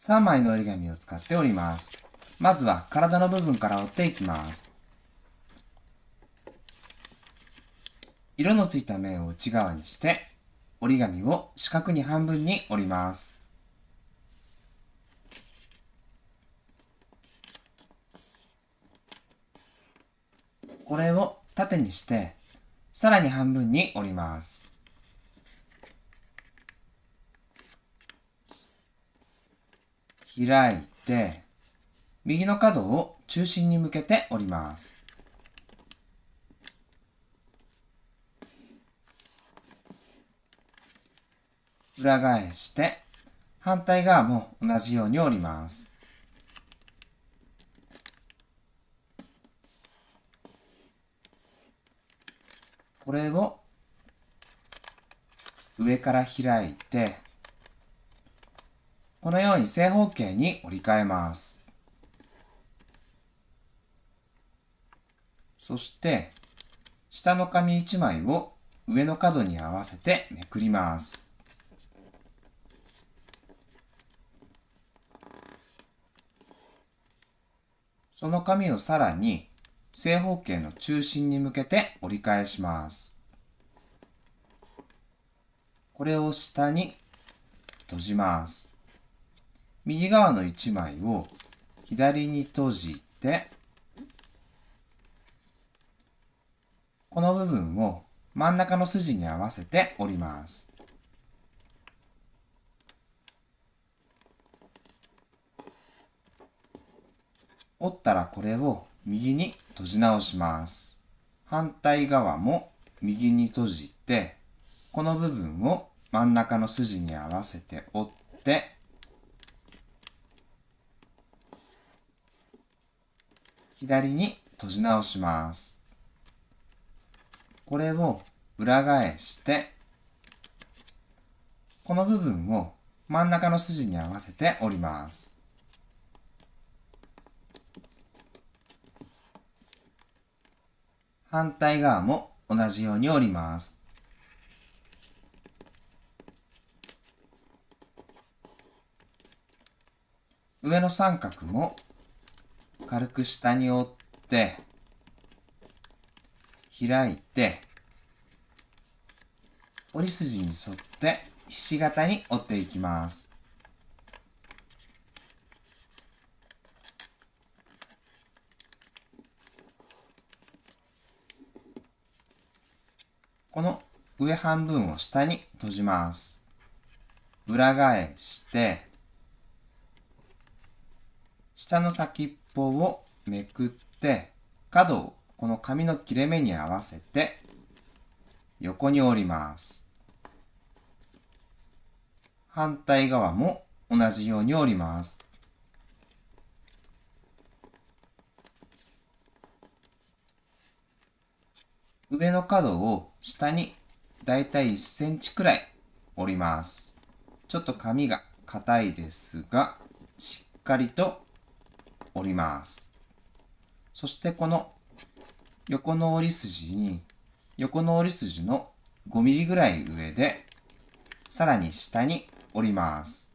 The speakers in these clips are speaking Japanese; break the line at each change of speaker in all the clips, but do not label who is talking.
3枚の折り紙を使っております。まずは体の部分から折っていきます。色のついた面を内側にして、折り紙を四角に半分に折ります。これを縦にして、さらに半分に折ります。開いて、右の角を中心に向けて折ります。裏返して反対側も同じように折ります。これを上から開いてこのように正方形に折り替えます。そして、下の紙1枚を上の角に合わせてめくります。その紙をさらに正方形の中心に向けて折り返します。これを下に閉じます。右側の1枚を左に閉じて、この部分を真ん中の筋に合わせて折ります。折ったらこれを右に閉じ直します。反対側も右に閉じて、この部分を真ん中の筋に合わせて折って、左に閉じ直します。これを裏返して、この部分を真ん中の筋に合わせて折ります。反対側も同じように折ります。上の三角も軽く下に折って、開いて、折り筋に沿ってひし形に折っていきます。この上半分を下に閉じます。裏返して、下の先っぽをめくって角をこの紙の切れ目に合わせて横に折ります。反対側も同じように折ります。上の角を下にだいたい1センチくらい折ります。ちょっと紙が硬いですが、しっかりと折ります。そしてこの横の折り筋に、横の折り筋の5ミリぐらい上で、さらに下に折ります。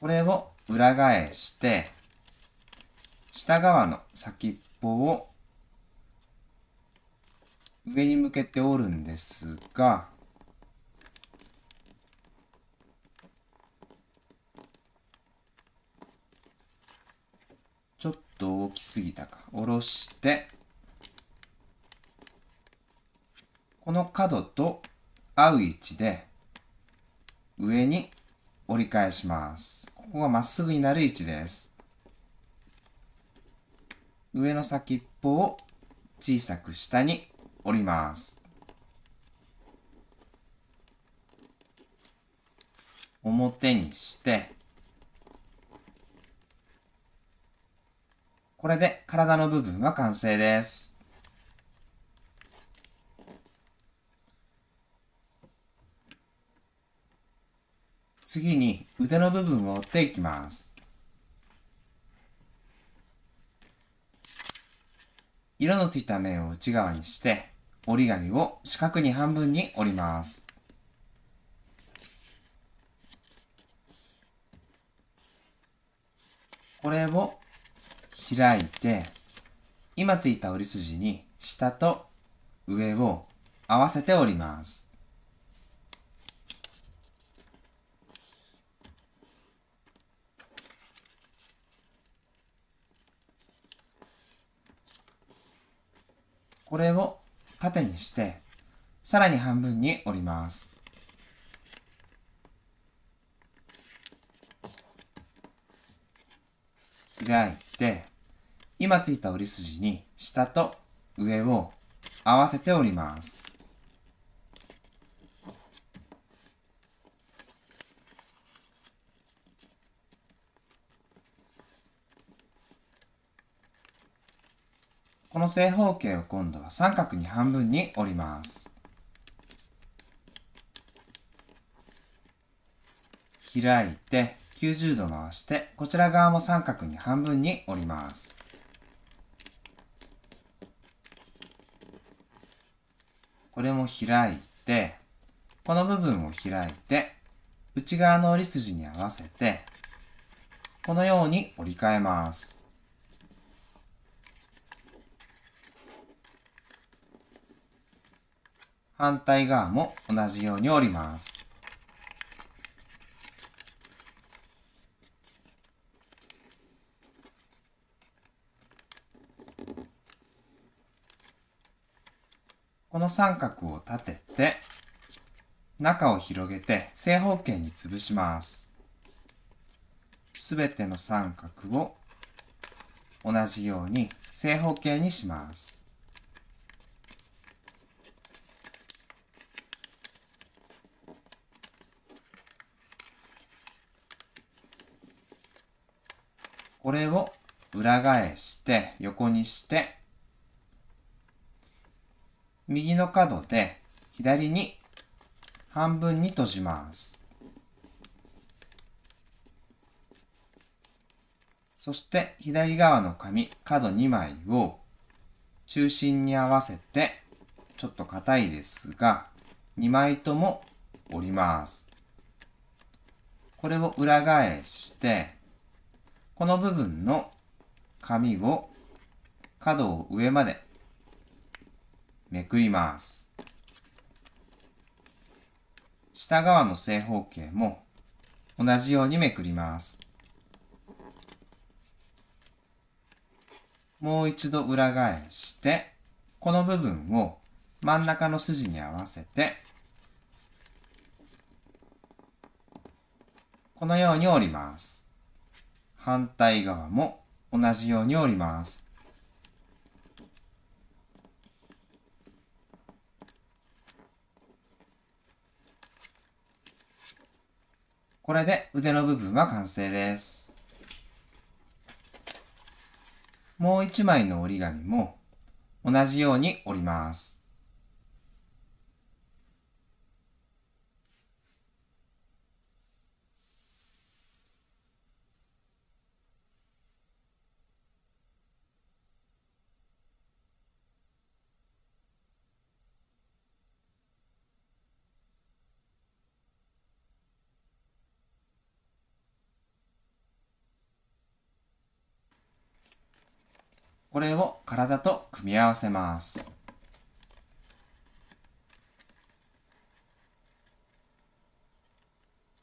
これを裏返して、下側の先っぽを上に向けて折るんですが、と大きすぎたか。下ろして、この角と合う位置で上に折り返します。ここがまっすぐになる位置です。上の先っぽを小さく下に折ります。表にして、これで体の部分は完成です。次に腕の部分を折っていきます。色のついた面を内側にして、折り紙を四角に半分に折ります。これを開いて、今ついた折り筋に下と上を合わせて折ります。これを縦にして、さらに半分に折ります。開いて、今ついた折り筋に下と上を合わせております。この正方形を今度は三角に半分に折ります。開いて90度回してこちら側も三角に半分に折ります。これも開いて、この部分を開いて、内側の折り筋に合わせて、このように折り替えます。反対側も同じように折ります。この三角を立てて、中を広げて正方形に潰します。すべての三角を同じように正方形にします。これを裏返して横にして右の角で左に半分に閉じます。そして左側の紙角2枚を中心に合わせてちょっと硬いですが2枚とも折ります。これを裏返してこの部分の紙を角を上までめくります。下側の正方形も同じようにめくります。もう一度裏返して、この部分を真ん中の筋に合わせて、このように折ります。反対側も同じように折ります。これで腕の部分は完成です。もう一枚の折り紙も同じように折ります。これを体と組み合わせます。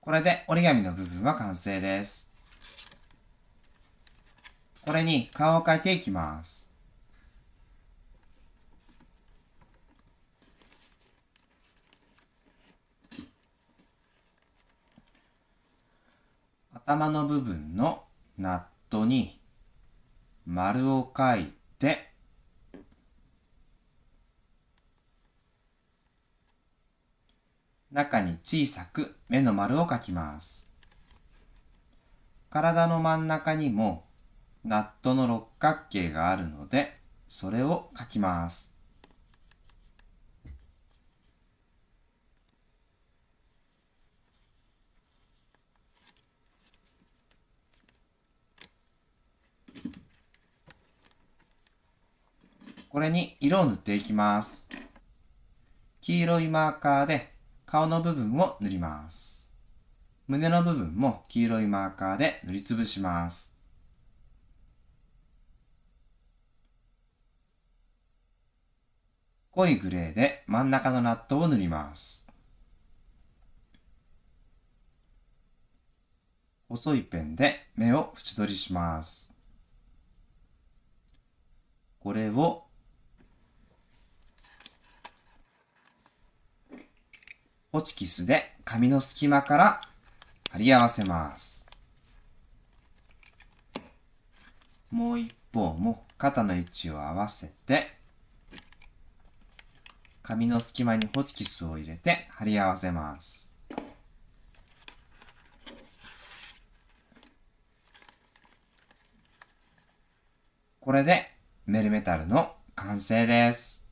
これで折り紙の部分は完成です。これに顔を描いていきます。頭の部分のナットに丸を書いて、中に小さく目の丸を書きます。体の真ん中にもナットの六角形があるので、それを書きます。これに色を塗っていきます。黄色いマーカーで顔の部分を塗ります。胸の部分も黄色いマーカーで塗りつぶします。濃いグレーで真ん中のナットを塗ります。細いペンで目を縁取りします。これをホチキスで紙の隙間から貼り合わせます。もう一方も肩の位置を合わせて、紙の隙間にホチキスを入れて貼り合わせます。これでメルメタルの完成です。